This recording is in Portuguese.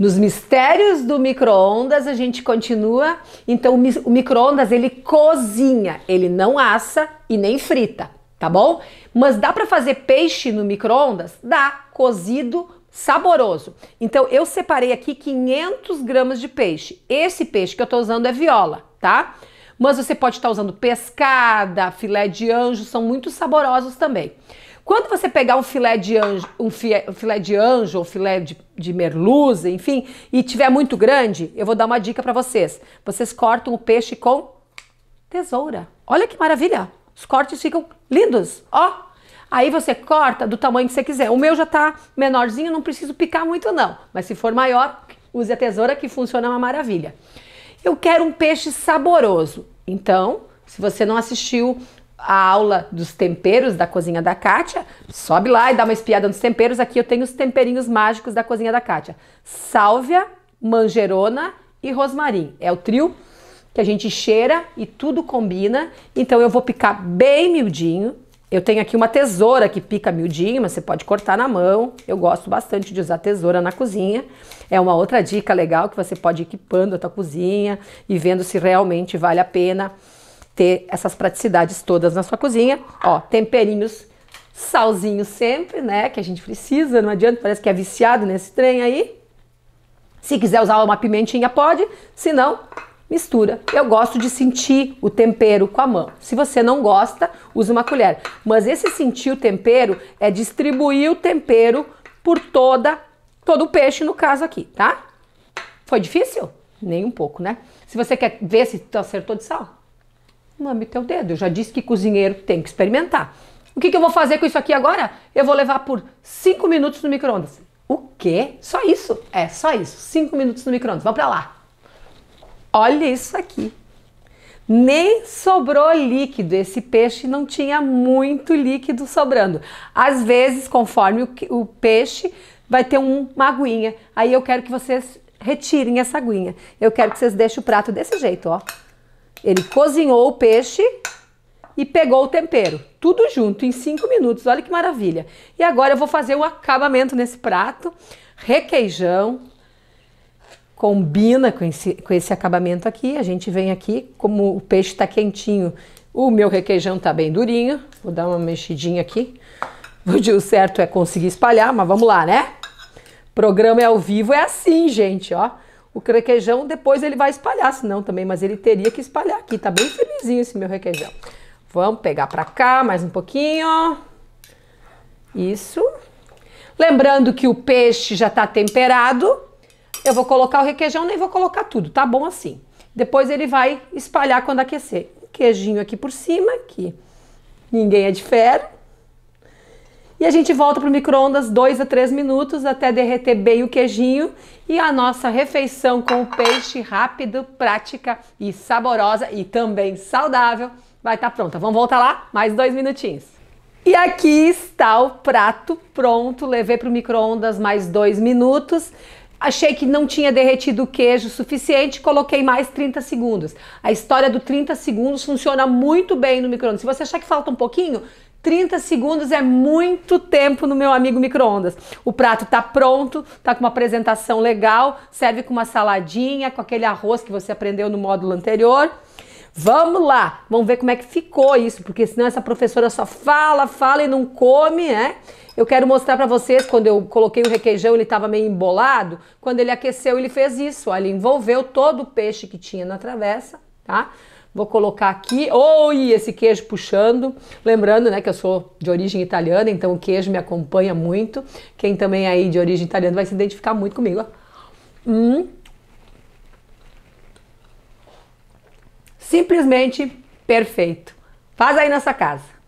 Nos mistérios do micro-ondas a gente continua. Então o micro-ondas ele cozinha, ele não assa e nem frita, tá bom? Mas dá para fazer peixe no micro-ondas? Dá, cozido, saboroso. Então eu separei aqui 500 gramas de peixe. Esse peixe que eu estou usando é viola, tá? Mas você pode estar tá usando pescada, filé de anjo, são muito saborosos também. Quando você pegar um filé de anjo, um filé, de anjo, ou filé de, de merluza, enfim, e tiver muito grande, eu vou dar uma dica para vocês. Vocês cortam o peixe com tesoura. Olha que maravilha! Os cortes ficam lindos, ó. Aí você corta do tamanho que você quiser. O meu já tá menorzinho, não preciso picar muito não. Mas se for maior, use a tesoura que funciona uma maravilha. Eu quero um peixe saboroso. Então, se você não assistiu a aula dos temperos da cozinha da Kátia, sobe lá e dá uma espiada nos temperos. Aqui eu tenho os temperinhos mágicos da cozinha da Kátia: sálvia, manjerona e rosmarim. É o trio que a gente cheira e tudo combina. Então eu vou picar bem miudinho. Eu tenho aqui uma tesoura que pica miudinho, mas você pode cortar na mão. Eu gosto bastante de usar tesoura na cozinha. É uma outra dica legal que você pode ir equipando a tua cozinha e vendo se realmente vale a pena ter essas praticidades todas na sua cozinha. Ó, temperinhos, salzinho sempre, né? Que a gente precisa, não adianta, parece que é viciado nesse trem aí. Se quiser usar uma pimentinha, pode. Se não, mistura. Eu gosto de sentir o tempero com a mão. Se você não gosta, use uma colher. Mas esse sentir o tempero é distribuir o tempero por toda todo o peixe no caso aqui, tá? Foi difícil? Nem um pouco, né? Se você quer ver se tu acertou de sal, Mame teu dedo. Eu já disse que cozinheiro tem que experimentar. O que, que eu vou fazer com isso aqui agora? Eu vou levar por 5 minutos no micro-ondas. O quê? Só isso? É, só isso. 5 minutos no micro-ondas. Vamos pra lá. Olha isso aqui. Nem sobrou líquido. Esse peixe não tinha muito líquido sobrando. Às vezes, conforme o, o peixe, vai ter um, uma aguinha. Aí eu quero que vocês retirem essa aguinha. Eu quero que vocês deixem o prato desse jeito, ó. Ele cozinhou o peixe e pegou o tempero. Tudo junto em 5 minutos. Olha que maravilha. E agora eu vou fazer o acabamento nesse prato. Requeijão. Combina com esse, com esse acabamento aqui. A gente vem aqui, como o peixe está quentinho, o meu requeijão está bem durinho. Vou dar uma mexidinha aqui. O certo é conseguir espalhar, mas vamos lá, né? Programa é ao vivo, é assim, gente, ó. O requeijão depois ele vai espalhar, senão também, mas ele teria que espalhar aqui. Tá bem felizinho esse meu requeijão. Vamos pegar pra cá mais um pouquinho. Isso. Lembrando que o peixe já tá temperado. Eu vou colocar o requeijão, nem vou colocar tudo, tá bom assim. Depois ele vai espalhar quando aquecer. queijinho aqui por cima, que ninguém é de ferro. E a gente volta para o micro-ondas 2 a 3 minutos até derreter bem o queijinho. E a nossa refeição com peixe rápido, prática e saborosa e também saudável vai estar tá pronta. Vamos voltar lá? Mais dois minutinhos. E aqui está o prato pronto. Levei para o micro-ondas mais dois minutos. Achei que não tinha derretido o queijo suficiente, coloquei mais 30 segundos. A história do 30 segundos funciona muito bem no micro-ondas. Se você achar que falta um pouquinho, 30 segundos é muito tempo no meu amigo micro-ondas. O prato tá pronto, tá com uma apresentação legal, serve com uma saladinha, com aquele arroz que você aprendeu no módulo anterior. Vamos lá, vamos ver como é que ficou isso, porque senão essa professora só fala, fala e não come, né? Eu quero mostrar para vocês, quando eu coloquei o requeijão, ele estava meio embolado. Quando ele aqueceu, ele fez isso, ó, ele envolveu todo o peixe que tinha na travessa, tá? Vou colocar aqui, oi, oh, esse queijo puxando. Lembrando, né, que eu sou de origem italiana, então o queijo me acompanha muito. Quem também é aí de origem italiana vai se identificar muito comigo. Hum. Simplesmente perfeito. Faz aí nessa casa.